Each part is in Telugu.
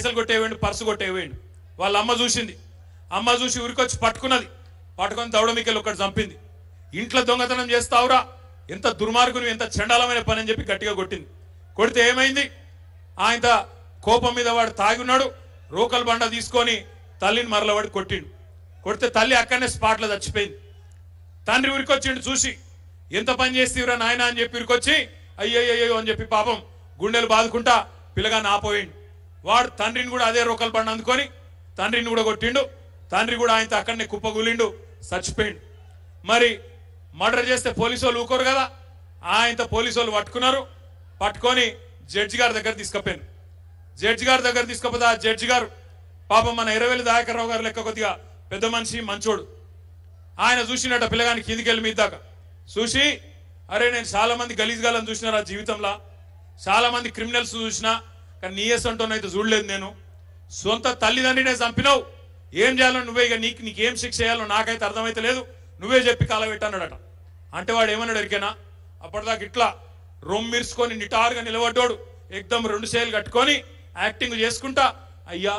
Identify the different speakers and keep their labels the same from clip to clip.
Speaker 1: పైసలు కొట్టేవేయండి పర్సు కొట్టేవేయండి వాళ్ళ అమ్మ చూసింది అమ్మ చూసి ఉరికొచ్చి పట్టుకున్నది పట్టుకొని దౌడమికెళ్ళి ఒకటి చంపింది ఇంట్లో దొంగతనం చేస్తావురా ఎంత దుర్మార్గుని ఎంత చండాలమైన పని అని చెప్పి గట్టిగా కొట్టింది కొడితే ఏమైంది ఆయన కోపం మీద వాడు తాగి ఉన్నాడు రూకల బండ తీసుకొని తల్లిని మరల వాడు కొట్టిండు కొడితే తల్లి అక్కడనే స్పాట్లో చచ్చిపోయింది తండ్రి ఉరికొచ్చిండు చూసి ఎంత పని చేస్తేవరా నాయన అని చెప్పి ఉరికొచ్చి అయ్యో అయ్యో అని చెప్పి పాపం గుండెలు బాదుకుంటా పిల్లగా నాపోయిండు వాడు తండ్రిని కూడా అదే రోకల్ బండి అందుకొని తండ్రిని కూడా కొట్టిండు తండ్రి కూడా ఆయనతో అక్కడనే కుప్పగులిండు చచ్చిపోయిండు మరి మర్డర్ చేస్తే పోలీసు వాళ్ళు ఊకోరు కదా ఆయనతో పోలీసు వాళ్ళు పట్టుకున్నారు పట్టుకొని జడ్జి గారి దగ్గర తీసుకుపోయాను జడ్జి గారి దగ్గర తీసుకపోతే ఆ జడ్జి గారు పాపం మన ఇరవేలు దాయకరావు గారు లెక్క కొద్దిగా పెద్ద మనిషి మంచోడు ఆయన చూసినట్ట పిల్లగాని కిందికి వెళ్ళి మీ దాకా చూసి అరే నేను చాలా మంది గలీజ్ గాలను చూసినారా జీవితంలో చాలా మంది క్రిమినల్స్ చూసినా కానీ నీ అంటూనైతే చూడలేదు నేను సొంత తల్లిదండ్రినే చంపినావు ఏం చేయాలో నువ్వే ఇక నీకు నీకేం శిక్ష చేయాలో నాకైతే అర్థమైతే లేదు నువ్వే చెప్పి కాలబెట్టన్నాడట అంటే వాడు ఏమన్నాడు ఎరికేనా అప్పటిదాకా ఇట్లా రొమ్మిర్చుకొని నిటారుగా నిలబడ్డాడు ఎక్దమ్ రెండు చేలు కట్టుకొని యాక్టింగ్ చేసుకుంటా అయ్యా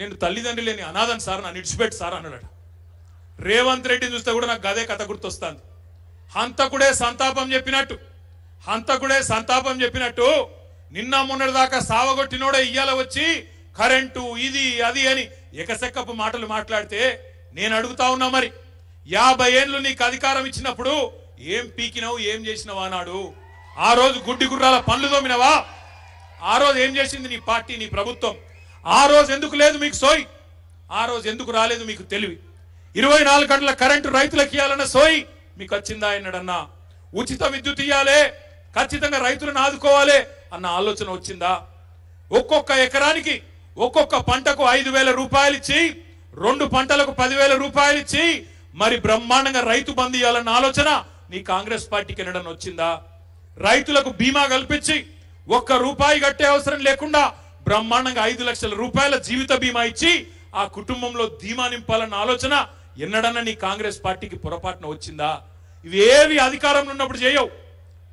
Speaker 1: నేను తల్లిదండ్రి లేని అనాథని సార్ నన్ను నిడిచిపెట్టి సార్ అన్నాడట రేవంత్ రెడ్డిని చూస్తే కూడా నాకు గదే కథ గుర్తొస్తాను హంతకుడే సంతాపం చెప్పినట్టు హంతకుడే సంతాపం చెప్పినట్టు నిన్న మొన్నటిదాకా సావగొట్టినోడే ఇయ్యాల వచ్చి కరెంటు ఇది అది అని ఎకసెక్కపు మాటలు మాట్లాడితే నేను అడుగుతా ఉన్నా మరి యాభై ఏండ్లు నీకు అధికారం ఇచ్చినప్పుడు ఏం పీకినావు ఏం చేసినావు అన్నాడు ఆ రోజు గుడ్డి గుర్రాల పనులు తోమినవా ఆ రోజు ఏం చేసింది నీ పార్టీ నీ ప్రభుత్వం ఆ రోజు ఎందుకు లేదు మీకు సోయి ఆ రోజు ఎందుకు రాలేదు మీకు తెలివి ఇరవై నాలుగు గంటల కరెంటు రైతులకు ఇవ్వాలన్న సోయి మీకు వచ్చిందా అన్నాడన్నా ఉచిత విద్యుత్ ఇయ్యాలి ఖచ్చితంగా రైతులను ఆదుకోవాలి అన్న ఆలోచన వచ్చిందా ఒక్కొక్క ఎకరానికి ఒక్కొక్క పంటకు ఐదు వేల రూపాయలు ఇచ్చి రెండు పంటలకు పదివేల రూపాయలు ఇచ్చి మరి బ్రహ్మాండంగా రైతు బంద్ ఇవ్వాలన్న ఆలోచన నీ కాంగ్రెస్ పార్టీకి వినడం వచ్చిందా రైతులకు బీమా కల్పించి ఒక్క రూపాయి కట్టే అవసరం లేకుండా బ్రహ్మాండంగా ఐదు లక్షల రూపాయల జీవిత బీమా ఇచ్చి ఆ కుటుంబంలో ధీమా నింపాలన్న ఆలోచన ఎన్నడన్నా నీ కాంగ్రెస్ పార్టీకి పొరపాటున వచ్చిందా ఇవేవి అధికారంలో ఉన్నప్పుడు చేయవు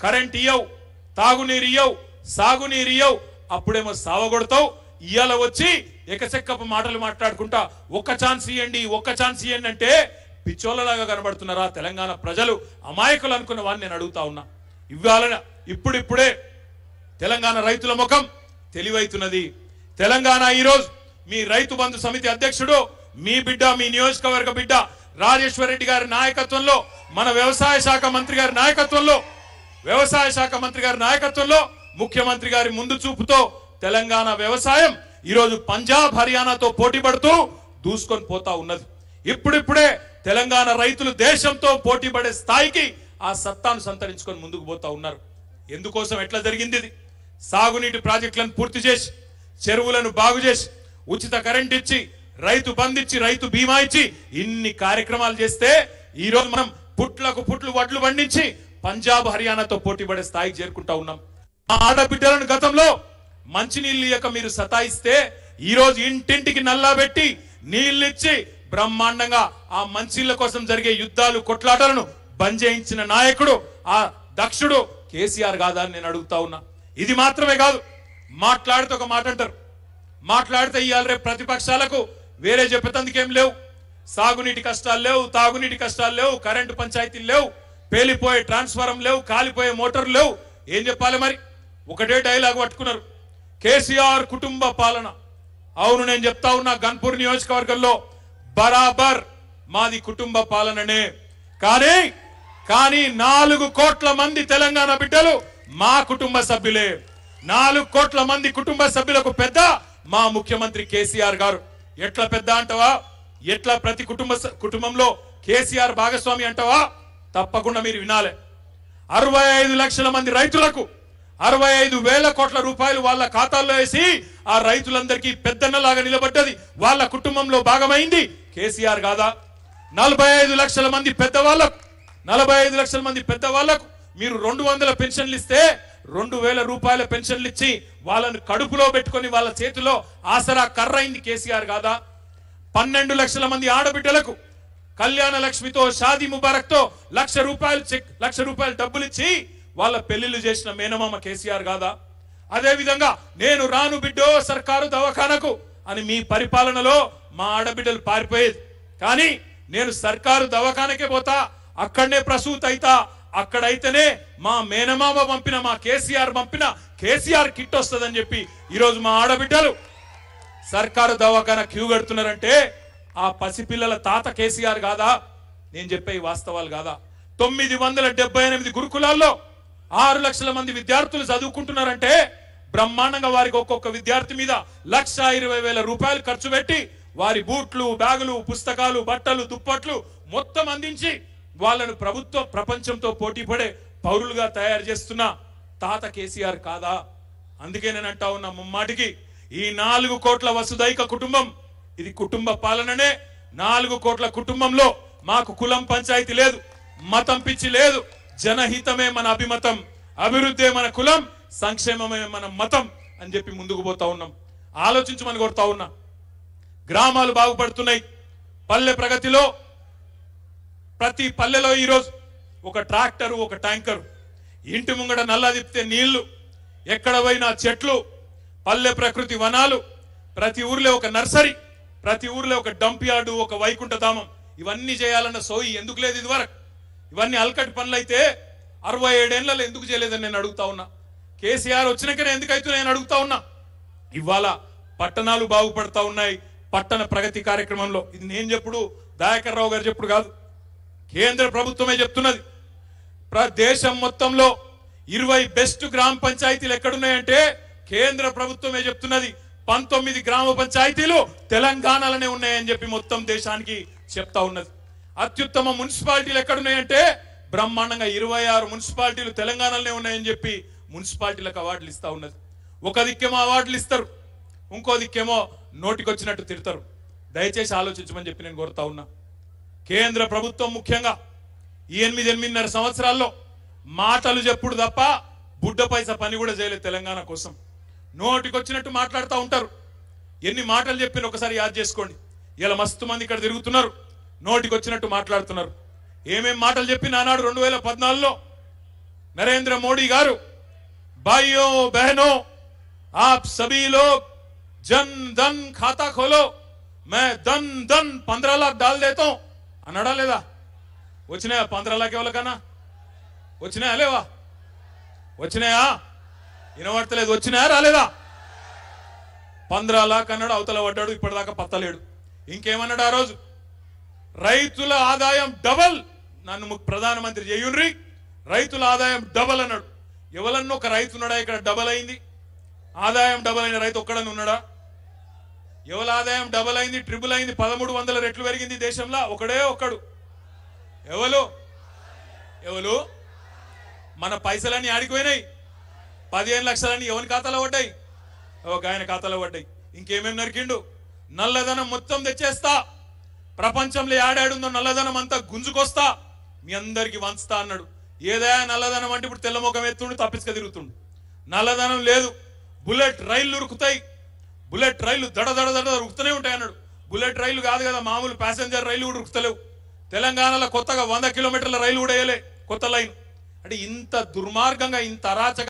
Speaker 1: కరెంట్ ఇయ్యవు తాగునీరు ఇయ్యవు సాగునీరు ఇయ్యవు అప్పుడేమో సావగొడతావు ఇవాళ వచ్చి ఎకచెక్కపు మాటలు మాట్లాడుకుంటా ఒక్క ఛాన్స్ ఇవ్వండి ఒక్క ఛాన్స్ ఇవ్వండి అంటే పిచ్చోళ్ళలాగా కనబడుతున్నారా తెలంగాణ ప్రజలు అమాయకులు అనుకున్న వాడిని నేను అడుగుతా ఉన్నా ఇవాళ ఇప్పుడిప్పుడే తెలంగాణ రైతుల ముఖం తెలివైతున్నది తెలంగాణ ఈరోజు మీ రైతు బంధు సమితి అధ్యక్షుడు మీ బిడ్డ మీ నియోజకవర్గ బిడ్డ రాజేశ్వర రెడ్డి గారి నాయకత్వంలో మన వ్యవసాయ శాఖ మంత్రి గారి నాయకత్వంలో వ్యవసాయ శాఖ మంత్రి గారి నాయకత్వంలో ముఖ్యమంత్రి గారి ముందు చూపుతో తెలంగాణ వ్యవసాయం ఈరోజు పంజాబ్ హర్యానాతో పోటీ పడుతూ దూసుకొని పోతా ఉన్నది ఇప్పుడిప్పుడే తెలంగాణ రైతులు దేశంతో పోటీ పడే స్థాయికి ఆ సత్తాను సంతరించుకొని ముందుకు పోతా ఉన్నారు ఎందుకోసం ఎట్లా జరిగింది ఇది సాగునీటి ప్రాజెక్టులను పూర్తి చేసి చెరువులను బాగు చేసి ఉచిత కరెంట్ ఇచ్చి రైతు బంధించి రైతు బీమా ఇచ్చి ఇన్ని కార్యక్రమాలు చేస్తే ఈరోజు మనం పుట్లకు పుట్లు వడ్లు పండించి పంజాబ్ హర్యానాతో పోటీ పడే స్థాయికి చేరుకుంటా ఉన్నాం ఆడబిడ్డలను గతంలో మంచినీళ్ళు ఇక మీరు సతాయిస్తే ఈరోజు ఇంటింటికి నల్లాబెట్టి నీళ్ళిచ్చి బ్రహ్మాండంగా ఆ మంచిళ్ళ కోసం జరిగే యుద్ధాలు కొట్లాటలను బంద్ చేయించిన నాయకుడు ఆ దక్షుడు కేసీఆర్ కాదా నేను అడుగుతా ఉన్నా ఇది మాత్రమే కాదు మాట్లాడితే ఒక మాట అంటారు మాట్లాడితే ఇవాళ రేపు ప్రతిపక్షాలకు వేరే చెప్పేతందుకేం లేవు సాగునీటి కష్టాలు లేవు తాగునీటి కష్టాలు లేవు కరెంటు పంచాయతీలు లేవు పేలిపోయే ట్రాన్స్ఫారం లేవు కాలిపోయే మోటార్లు లేవు ఏం చెప్పాలి మరి ఒకటే డైలాగ్ పట్టుకున్నారు కేసీఆర్ కుటుంబ పాలన అవును నేను చెప్తా ఉన్నా గన్పూర్ నియోజకవర్గంలో బరాబర్ మాది కుటుంబ పాలననే కానీ కానీ నాలుగు కోట్ల మంది తెలంగాణ బిడ్డలు మా కుటుంబ సభ్యులే నాలుగు కోట్ల మంది కుటుంబ సభ్యులకు పెద్ద మా ముఖ్యమంత్రి కేసీఆర్ గారు ఎట్లా పెద్ద అంటవా ఎట్లా ప్రతి కుటుంబ కుటుంబంలో కేసీఆర్ భాగస్వామి అంటవా తప్పకుండా మీరు వినాలి అరవై లక్షల మంది రైతులకు అరవై ఐదు వేల కోట్ల రూపాయలు వాళ్ళ ఖాతాల్లో వేసి ఆ రైతులందరికీ పెద్దన్నలాగా నిలబడ్డది వాళ్ళ కుటుంబంలో భాగమైంది కేసీఆర్ కాదా నలభై ఐదు లక్షల మంది పెద్దవాళ్లకు నలభై ఐదు లక్షల మంది పెద్దవాళ్లకు మీరు రెండు వందల పెన్షన్లు ఇస్తే రెండు వేల రూపాయల పెన్షన్లు ఇచ్చి వాళ్ళను కడుపులో పెట్టుకొని వాళ్ళ చేతిలో ఆసరా కర్రైంది కేసీఆర్ కాదా పన్నెండు లక్షల మంది ఆడబిడ్డలకు కళ్యాణ లక్ష్మితో షాదీ ముబారక్తో లక్ష రూపాయలు చెక్ లక్ష రూపాయలు డబ్బులు ఇచ్చి వాళ్ళ పెళ్లిళ్ళు చేసిన మేనమామ కేసీఆర్ కాదా అదేవిధంగా నేను రాను బిడ్డో సర్కారు దవాఖానకు అని మీ పరిపాలనలో మా ఆడబిడ్డలు పారిపోయేది కానీ నేను సర్కారు దవాఖానకే పోతా అక్కడనే ప్రసూత అయితా అక్కడైతేనే మా మేనమామ పంపిన మా కేసీఆర్ పంపిన కేసీఆర్ కిట్ వస్తుందని చెప్పి ఈరోజు మా ఆడబిడ్డలు సర్కారు దవాఖాన క్యూ కడుతున్నారంటే ఆ పసిపిల్లల తాత కేసీఆర్ కాదా నేను చెప్పే వాస్తవాలు కాదా తొమ్మిది వందల డెబ్బై ఎనిమిది గురుకులాల్లో ఆరు లక్షల మంది విద్యార్థులు చదువుకుంటున్నారంటే బ్రహ్మాండంగా వారికి ఒక్కొక్క విద్యార్థి మీద లక్ష ఇరవై వేల రూపాయలు ఖర్చు పెట్టి వారి బూట్లు బ్యాగులు పుస్తకాలు బట్టలు దుప్పట్లు మొత్తం అందించి వాళ్ళను ప్రభుత్వ ప్రపంచంతో పోటీ పడే పౌరులుగా తయారు చేస్తున్న తాత కేసీఆర్ కాదా అందుకే నేను అంటా ఉన్న ముమ్మాటికి ఈ నాలుగు కోట్ల వసుదైక కుటుంబం ఇది కుటుంబ పాలననే నాలుగు కోట్ల కుటుంబంలో మాకు కులం పంచాయతీ లేదు మతం పిచ్చి లేదు జనహితమే మన అభిమతం అభివృద్ధి మన కులం సంక్షేమమే మన మతం అని చెప్పి ముందుకు పోతా ఉన్నాం ఆలోచించమని కొడతా ఉన్నా గ్రామాలు బాగుపడుతున్నాయి పల్లె ప్రగతిలో ప్రతి పల్లెలో ఈరోజు ఒక ట్రాక్టరు ఒక ట్యాంకరు ఇంటి ముంగడ నల్ల తిప్పితే నీళ్లు ఎక్కడ పోయినా చెట్లు పల్లె ప్రకృతి వనాలు ప్రతి ఊర్లో ఒక నర్సరీ ప్రతి ఊర్లో ఒక డంప్ యార్డు ఒక వైకుంఠధామం ఇవన్నీ చేయాలన్న సోయి ఎందుకు లేదు ఇదివరకు ఇవన్నీ పనులు పనులైతే అరవై ఏడేళ్లలో ఎందుకు చేయలేదని నేను అడుగుతా ఉన్నా కేసీఆర్ వచ్చినాకనే ఎందుకైతే నేను అడుగుతా ఉన్నా ఇవాళ పట్టణాలు బాగుపడతా ఉన్నాయి పట్టణ ప్రగతి కార్యక్రమంలో ఇది నేను చెప్పుడు దయాకర్ రావు గారు చెప్పుడు కాదు కేంద్ర ప్రభుత్వమే చెప్తున్నది దేశం మొత్తంలో ఇరవై బెస్ట్ గ్రామ పంచాయతీలు ఎక్కడున్నాయంటే కేంద్ర ప్రభుత్వమే చెప్తున్నది పంతొమ్మిది గ్రామ పంచాయతీలు తెలంగాణలోనే ఉన్నాయని చెప్పి మొత్తం దేశానికి చెప్తా ఉన్నది అత్యుత్తమ మున్సిపాలిటీలు ఎక్కడున్నాయంటే బ్రహ్మాండంగా ఇరవై ఆరు మున్సిపాలిటీలు తెలంగాణలోనే ఉన్నాయని చెప్పి మున్సిపాలిటీలకు అవార్డులు ఇస్తా ఉన్నది ఒక దిక్కేమో అవార్డులు ఇస్తారు ఇంకో దిక్కేమో నోటికొచ్చినట్టు తిడతారు దయచేసి ఆలోచించమని చెప్పి నేను కోరుతా ఉన్నా కేంద్ర ప్రభుత్వం ముఖ్యంగా ఈ ఎనిమిది ఎనిమిదిన్నర సంవత్సరాల్లో మాటలు చెప్పుడు తప్ప బుడ్డ పైస పని కూడా చేయలేదు తెలంగాణ కోసం నోటికొచ్చినట్టు మాట్లాడుతూ ఉంటారు ఎన్ని మాటలు చెప్పిన ఒకసారి యాద్ చేసుకోండి ఇలా మస్తు మంది ఇక్కడ తిరుగుతున్నారు నోటికొచ్చినట్టు మాట్లాడుతున్నారు ఏమేం మాటలు చెప్పి నానాడు రెండు వేల పద్నాలుగులో నరేంద్ర మోడీ గారు బాయో బహనో ఆప్ సభీలో జన్ ధన్ ఖాతా ఖోలో మే ధన్ ధన్ పంద్రా లాక్ డాల్ దేతో అన్నాడా లేదా వచ్చినాయా పంద్రా లాక్ ఎవరికన్నా వచ్చినాయా లేవా వచ్చినాయా వినబడతలేదు వచ్చినాయా రాలేదా పంద్రా లాక్ అన్నాడు అవతల పడ్డాడు ఇప్పటిదాకా పత్తలేడు ఇంకేమన్నాడు ఆ రోజు రైతుల ఆదాయం డబల్ నన్ను ప్రధానమంత్రి చేయుండ్రి రైతుల ఆదాయం డబల్ అన్నాడు ఎవరన్నా ఒక రైతు ఉన్నాడా ఇక్కడ డబల్ అయింది ఆదాయం డబల్ అయిన రైతు ఒక్కడని ఉన్నాడా ఎవరి ఆదాయం డబల్ అయింది ట్రిపుల్ అయింది పదమూడు వందల రెట్లు పెరిగింది దేశంలో ఒకడే ఒక్కడు ఎవరు ఎవరు మన పైసలన్నీ ఆడిపోయినాయి పదిహేను లక్షలన్నీ ఎవరి ఖాతాలో పడ్డాయి ఒక ఆయన ఖాతాలో పడ్డాయి ఇంకేమేమి నరికిండు నల్లధనం మొత్తం తెచ్చేస్తా ప్రపంచంలో ఏడాడుందో నల్లధనం అంతా గుంజుకొస్తా మీ అందరికి వంచుతా అన్నాడు ఏదైనా నల్లధనం అంటే ఇప్పుడు తెల్లముఖం ఎత్తుండు తప్పించుక తిరుగుతుండు నల్లధనం లేదు బుల్లెట్ రైళ్లు ఉరుకుతాయి బుల్లెట్ రైళ్లు దడ దడ దడ ఉరుకుతూనే ఉంటాయి అన్నాడు బుల్లెట్ రైలు కాదు కదా మామూలు ప్యాసింజర్ రైలు కూడా ఉరుకుతలేవు తెలంగాణలో కొత్తగా వంద కిలోమీటర్ల రైలు కూడా వేయలే కొత్త లైన్ అంటే ఇంత దుర్మార్గంగా ఇంత అరాచక